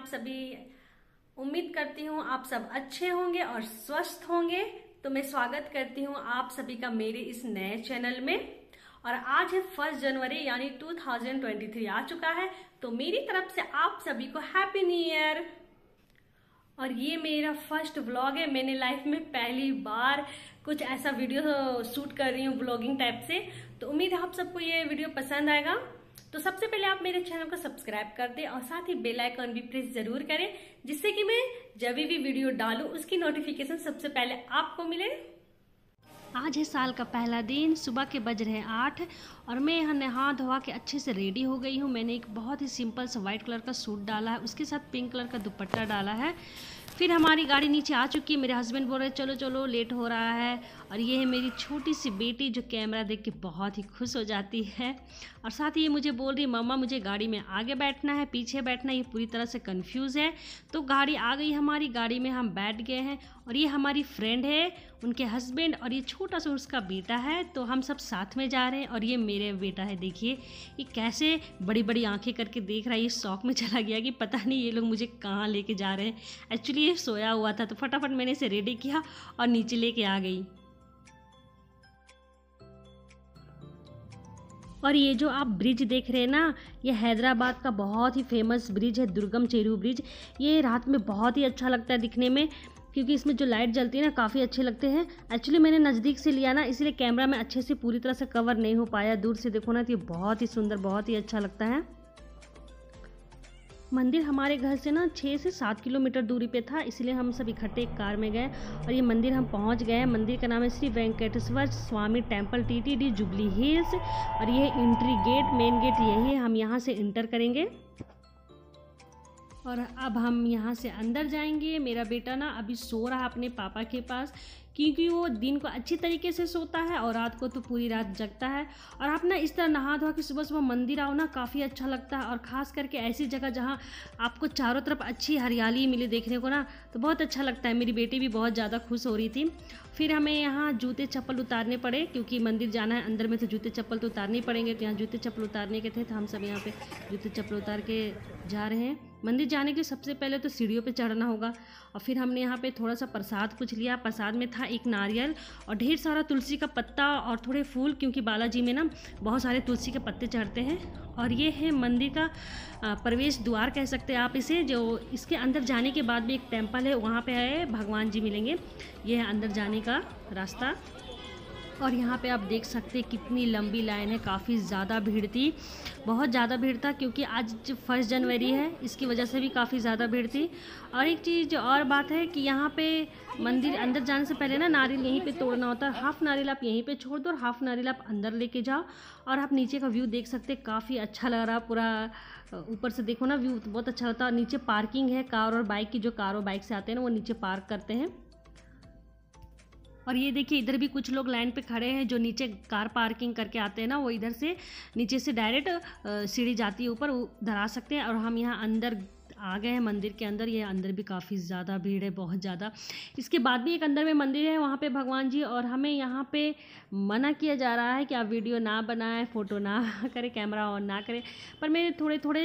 आप सभी उम्मीद करती हूँ आप सब अच्छे होंगे और स्वस्थ होंगे तो मैं स्वागत करती हूँ आप सभी का मेरे इस नए चैनल में और आज है फर्स्ट जनवरी यानी 2023 आ चुका है तो मेरी तरफ से आप सभी को हैप्पी न्यू ईयर और ये मेरा फर्स्ट व्लॉग है मैंने लाइफ में पहली बार कुछ ऐसा वीडियो शूट कर रही हूँ ब्लॉगिंग टाइप से तो उम्मीद है आप सबको ये वीडियो पसंद आएगा तो सबसे पहले आप मेरे चैनल को सब्सक्राइब कर दें और साथ ही बेल आइकन भी प्रेस जरूर करें जिससे कि मैं जब भी वीडियो डालूं उसकी नोटिफिकेशन सबसे पहले आपको मिले आज है साल का पहला दिन सुबह के बज रहे हैं आठ और मैं यहाँ नहा धोवा के अच्छे से रेडी हो गई हूँ मैंने एक बहुत ही सिंपल सा व्हाइट कलर का सूट डाला है उसके साथ पिंक कलर का दुपट्टा डाला है फिर हमारी गाड़ी नीचे आ चुकी है मेरे हस्बैंड बोल रहे चलो चलो लेट हो रहा है और ये है मेरी छोटी सी बेटी जो कैमरा देख के बहुत ही खुश हो जाती है और साथ ही ये मुझे बोल रही मम्मा मुझे गाड़ी में आगे बैठना है पीछे बैठना ये पूरी तरह से कंफ्यूज है तो गाड़ी आ गई हमारी गाड़ी में हम बैठ गए हैं और ये हमारी फ्रेंड है उनके हस्बैंड और ये छोटा सा उसका बेटा है तो हम सब साथ में जा रहे हैं और ये मेरे बेटा है देखिए ये कैसे बड़ी बड़ी आँखें करके देख रहा है ये शौक में चला गया कि पता नहीं ये लोग मुझे कहाँ लेके जा रहे हैं एक्चुअली इसलिए सोया हुआ था तो फटाफट मैंने इसे रेडी किया और नीचे लेके आ गई और ये जो आप ब्रिज देख रहे हैं ना ये हैदराबाद का बहुत ही फेमस ब्रिज है दुर्गम चेरू ब्रिज ये रात में बहुत ही अच्छा लगता है दिखने में क्योंकि इसमें जो लाइट जलती है ना काफ़ी अच्छे लगते हैं एक्चुअली मैंने नज़दीक से लिया ना इसलिए कैमरा में अच्छे से पूरी तरह से कवर नहीं हो पाया दूर से देखो ना तो ये बहुत ही सुंदर बहुत ही अच्छा लगता है मंदिर हमारे घर से ना छः से सात किलोमीटर दूरी पे था इसलिए हम सब इकट्ठे एक कार में गए और ये मंदिर हम पहुंच गए मंदिर का नाम है श्री वेंकटेश्वर स्वामी टेम्पल टीटीडी जुबली हिल्स और ये इंट्री गेट मेन गेट यही हम यहाँ से इंटर करेंगे और अब हम यहाँ से अंदर जाएंगे मेरा बेटा ना अभी सो रहा अपने पापा के पास क्योंकि वो दिन को अच्छी तरीके से सोता है और रात को तो पूरी रात जगता है और आप ना इस तरह नहा धोवा के सुबह सुबह मंदिर आओ ना काफ़ी अच्छा लगता है और ख़ास करके ऐसी जगह जहाँ आपको चारों तरफ अच्छी हरियाली मिले देखने को ना तो बहुत अच्छा लगता है मेरी बेटी भी बहुत ज़्यादा खुश हो रही थी फिर हमें यहाँ जूते चप्पल उतारने पड़े क्योंकि मंदिर जाना है अंदर में तो जूते चप्पल तो उतारने ही पड़ेंगे तो यहाँ जूते चप्पल उतारने के थे तो हम सब यहाँ पे जूते चप्पल उतार के जा रहे हैं मंदिर जाने के लिए सबसे पहले तो सीढ़ियों पे चढ़ना होगा और फिर हमने यहाँ पे थोड़ा सा प्रसाद कुछ लिया प्रसाद में था एक नारियल और ढेर सारा तुलसी का पत्ता और थोड़े फूल क्योंकि बालाजी में ना बहुत सारे तुलसी के पत्ते चढ़ते हैं और ये है मंदिर का प्रवेश द्वार कह सकते हैं आप इसे जो इसके अंदर जाने के बाद भी एक टेम्पल है वहाँ पे आए भगवान जी मिलेंगे ये है अंदर जाने का रास्ता और यहाँ पे आप देख सकते हैं कितनी लंबी लाइन है काफ़ी ज़्यादा भीड़ थी बहुत ज़्यादा भीड़ था क्योंकि आज फर्स्ट जनवरी है इसकी वजह से भी काफ़ी ज़्यादा भीड़ थी और एक चीज़ और बात है कि यहाँ पे मंदिर अंदर जाने से पहले ना नारियल यहीं पे तोड़ना होता है हाफ़ नारियल आप यहीं पे छोड़ दो और हाफ़ नारियल आप अंदर लेके जाओ और आप नीचे का व्यू देख सकते काफ़ी अच्छा लग रहा पूरा ऊपर से देखो ना व्यू बहुत अच्छा होता है नीचे पार्किंग है कार और बाइक की जो कार और बाइक से आते हैं ना वो नीचे पार्क करते हैं और ये देखिए इधर भी कुछ लोग लाइन पे खड़े हैं जो नीचे कार पार्किंग करके आते हैं ना वो इधर से नीचे से डायरेक्ट सीढ़ी जाती है ऊपर उधर आ सकते हैं और हम यहाँ अंदर आ गए हैं मंदिर के अंदर ये अंदर भी काफ़ी ज़्यादा भीड़ है बहुत ज़्यादा इसके बाद भी एक अंदर में मंदिर है वहाँ पे भगवान जी और हमें यहाँ पे मना किया जा रहा है कि आप वीडियो ना बनाएं फ़ोटो ना करें कैमरा ऑन ना करें पर मैं थोड़े थोड़े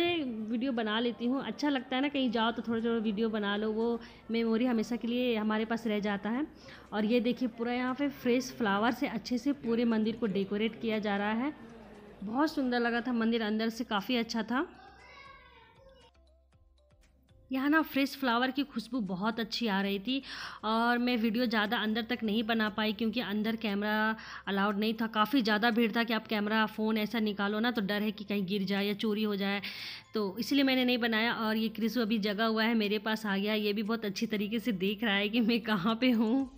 वीडियो बना लेती हूँ अच्छा लगता है ना कहीं जाओ तो थोड़े थोड़े वीडियो बना लो वो मेमोरी हमेशा के लिए हमारे पास रह जाता है और ये देखिए पूरा यहाँ पर फ्रेश फ्लावर से अच्छे से पूरे मंदिर को डेकोरेट किया जा रहा है बहुत सुंदर लगा था मंदिर अंदर से काफ़ी अच्छा था यहाँ ना फ्रेश फ्लावर की खुशबू बहुत अच्छी आ रही थी और मैं वीडियो ज़्यादा अंदर तक नहीं बना पाई क्योंकि अंदर कैमरा अलाउड नहीं था काफ़ी ज़्यादा भीड़ था कि आप कैमरा फ़ोन ऐसा निकालो ना तो डर है कि कहीं गिर जाए या चोरी हो जाए तो इसलिए मैंने नहीं बनाया और ये क्रिसु अभी जगा हुआ है मेरे पास आ गया ये भी बहुत अच्छी तरीके से देख रहा है कि मैं कहाँ पर हूँ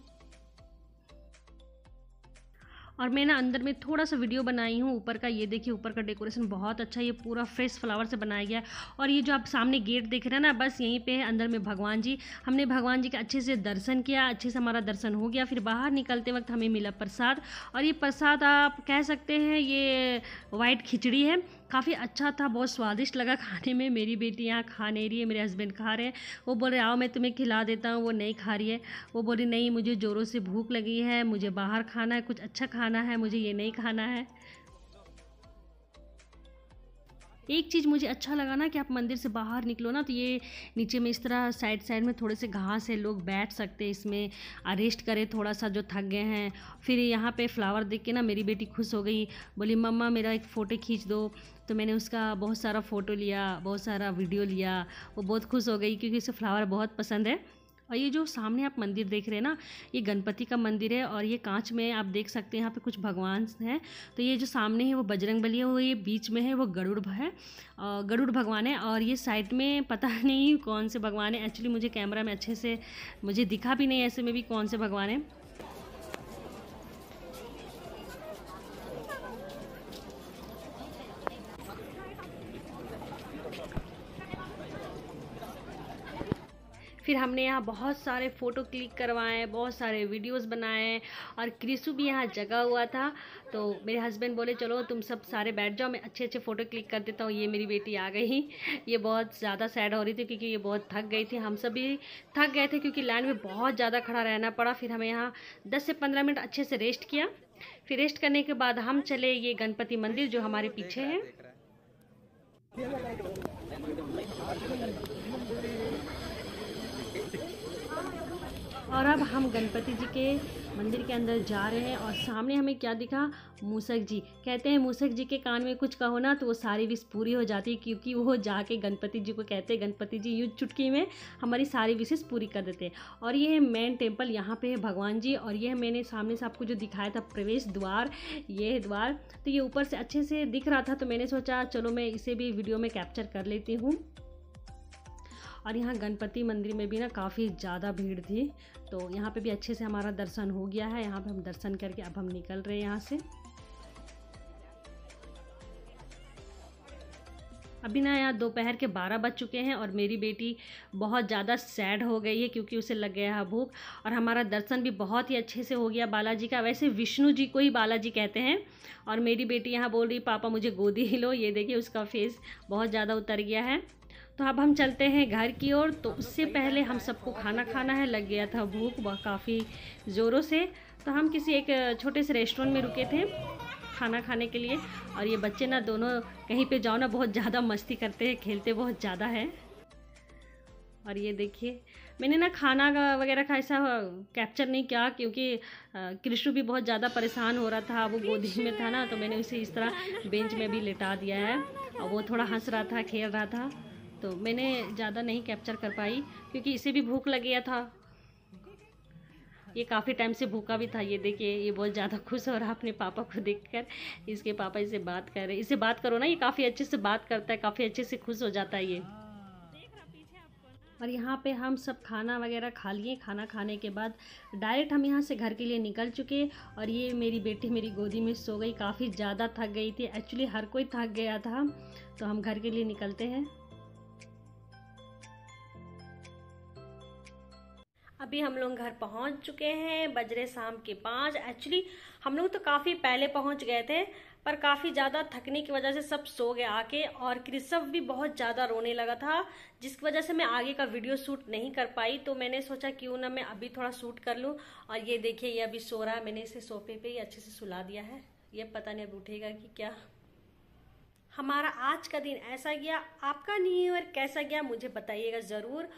और मैं ना अंदर में थोड़ा सा वीडियो बनाई हूँ ऊपर का ये देखिए ऊपर का डेकोरेशन बहुत अच्छा ये पूरा फ्रेश फ्लावर से बनाया गया है और ये जो आप सामने गेट देख रहे हैं ना बस यहीं पर है अंदर में भगवान जी हमने भगवान जी के अच्छे से दर्शन किया अच्छे से हमारा दर्शन हो गया फिर बाहर निकलते वक्त हमें मिला प्रसाद और ये प्रसाद आप कह सकते हैं ये वाइट खिचड़ी है काफ़ी अच्छा था बहुत स्वादिष्ट लगा खाने में मेरी बेटी यहाँ खा नहीं रही है मेरे हस्बैंड खा रहे हैं वो बोल रहे आओ मैं तुम्हें खिला देता हूँ वो नहीं खा रही है वो बोल रही नहीं मुझे ज़ोरों से भूख लगी है मुझे बाहर खाना है कुछ अच्छा खाना है मुझे ये नहीं खाना है एक चीज़ मुझे अच्छा लगा ना कि आप मंदिर से बाहर निकलो ना तो ये नीचे में इस तरह साइड साइड में थोड़े से घास है लोग बैठ सकते हैं इसमें अरेस्ट करें थोड़ा सा जो थक गए हैं फिर यहाँ पे फ्लावर देख के ना मेरी बेटी खुश हो गई बोली मम्मा मेरा एक फ़ोटो खींच दो तो मैंने उसका बहुत सारा फ़ोटो लिया बहुत सारा वीडियो लिया वो बहुत खुश हो गई क्योंकि उसे फ्लावर बहुत पसंद है और ये जो सामने आप मंदिर देख रहे हैं ना ये गणपति का मंदिर है और ये कांच में आप देख सकते हैं यहाँ पे कुछ भगवान हैं तो ये जो सामने है वो बजरंग बली है वो ये बीच में है वो गरुड़ है गरुड़ भगवान है और ये साइड में पता नहीं कौन से भगवान है एक्चुअली मुझे कैमरा में अच्छे से मुझे दिखा भी नहीं ऐसे में भी कौन से भगवान है फिर हमने यहाँ बहुत सारे फ़ोटो क्लिक करवाए बहुत सारे वीडियोस बनाए और क्रिसु भी यहाँ जगा हुआ था तो मेरे हस्बैंड बोले चलो तुम सब सारे बैठ जाओ मैं अच्छे अच्छे फ़ोटो क्लिक कर देता हूँ ये मेरी बेटी आ गई ये बहुत ज़्यादा सैड हो रही थी क्योंकि ये बहुत थक गई थी हम सब भी थक गए थे क्योंकि लाइन में बहुत ज़्यादा खड़ा रहना पड़ा फिर हमें यहाँ दस से पंद्रह मिनट अच्छे से रेस्ट किया फिर रेस्ट करने के बाद हम चले ये गणपति मंदिर जो हमारे पीछे है और अब हम गणपति जी के मंदिर के अंदर जा रहे हैं और सामने हमें क्या दिखा मूसक जी कहते हैं मूसक जी के कान में कुछ कहो ना तो वो सारी विश पूरी हो जाती है क्योंकि वो जाके गणपति जी को कहते हैं गणपति जी युद्ध चुटकी में हमारी सारी विशेष पूरी कर देते हैं और ये है मेन टेम्पल यहाँ पे है भगवान जी और ये मैंने सामने से आपको जो दिखाया था प्रवेश द्वार ये द्वार तो ये ऊपर से अच्छे से दिख रहा था तो मैंने सोचा चलो मैं इसे भी वीडियो में कैप्चर कर लेती हूँ और यहाँ गणपति मंदिर में भी ना काफ़ी ज़्यादा भीड़ थी तो यहाँ पे भी अच्छे से हमारा दर्शन हो गया है यहाँ पे हम दर्शन करके अब हम निकल रहे हैं यहाँ से अभी ना यहाँ दोपहर के बारह बज चुके हैं और मेरी बेटी बहुत ज़्यादा सैड हो गई है क्योंकि उसे लग गया है भूख और हमारा दर्शन भी बहुत ही अच्छे से हो गया बालाजी का वैसे विष्णु जी को ही बालाजी कहते हैं और मेरी बेटी यहाँ बोल रही पापा मुझे गोदी ही लो ये देखिए उसका फेस बहुत ज़्यादा उतर गया है तो अब हम चलते हैं घर की ओर तो उससे पहले हम सबको खाना खाना है लग गया था भूख वह काफ़ी ज़ोरों से तो हम किसी एक छोटे से रेस्टोरेंट में रुके थे खाना खाने के लिए और ये बच्चे ना दोनों कहीं पे जाओ ना बहुत ज़्यादा मस्ती करते हैं खेलते बहुत ज़्यादा है और ये देखिए मैंने ना खाना वगैरह का ऐसा कैप्चर नहीं किया क्योंकि कृष्ण भी बहुत ज़्यादा परेशान हो रहा था वो गोदी में था ना तो मैंने उसे इस तरह बेंच में भी लेटा दिया है और वो थोड़ा हंस रहा था खेल रहा था तो मैंने ज़्यादा नहीं कैप्चर कर पाई क्योंकि इसे भी भूख लग गया था ये काफ़ी टाइम से भूखा भी था ये देखिए ये बहुत ज़्यादा खुश हो रहा अपने पापा को देखकर इसके पापा इसे बात कर रहे इसे बात करो ना ये काफ़ी अच्छे से बात करता है काफ़ी अच्छे से खुश हो जाता है ये और यहाँ पे हम सब खाना वगैरह खा लिए खाना खाने के बाद डायरेक्ट हम यहाँ से घर के लिए निकल चुके और ये मेरी बेटी मेरी गोदी में सो गई काफ़ी ज़्यादा थक गई थी एक्चुअली हर कोई थक गया था तो हम घर के लिए निकलते हैं अभी हम लोग घर पहुंच चुके हैं बज रहे शाम के पाँच एक्चुअली हम लोग तो काफ़ी पहले पहुंच गए थे पर काफ़ी ज़्यादा थकने की वजह से सब सो गए आके और कृषव भी बहुत ज़्यादा रोने लगा था जिसकी वजह से मैं आगे का वीडियो शूट नहीं कर पाई तो मैंने सोचा क्यों ना मैं अभी थोड़ा शूट कर लूँ और ये देखिए ये अभी सो रहा है मैंने इसे सोफे पे ही अच्छे से सुला दिया है ये पता नहीं अब उठेगा कि क्या हमारा आज का दिन ऐसा गया आपका न्यू ईयर कैसा गया मुझे बताइएगा ज़रूर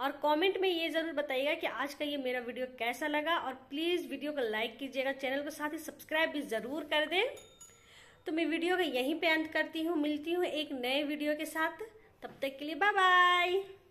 और कमेंट में ये जरूर बताइएगा कि आज का ये मेरा वीडियो कैसा लगा और प्लीज़ वीडियो को लाइक कीजिएगा चैनल को साथ ही सब्सक्राइब भी ज़रूर कर दें तो मैं वीडियो का यहीं पे अंत करती हूँ मिलती हूँ एक नए वीडियो के साथ तब तक के लिए बाय बाय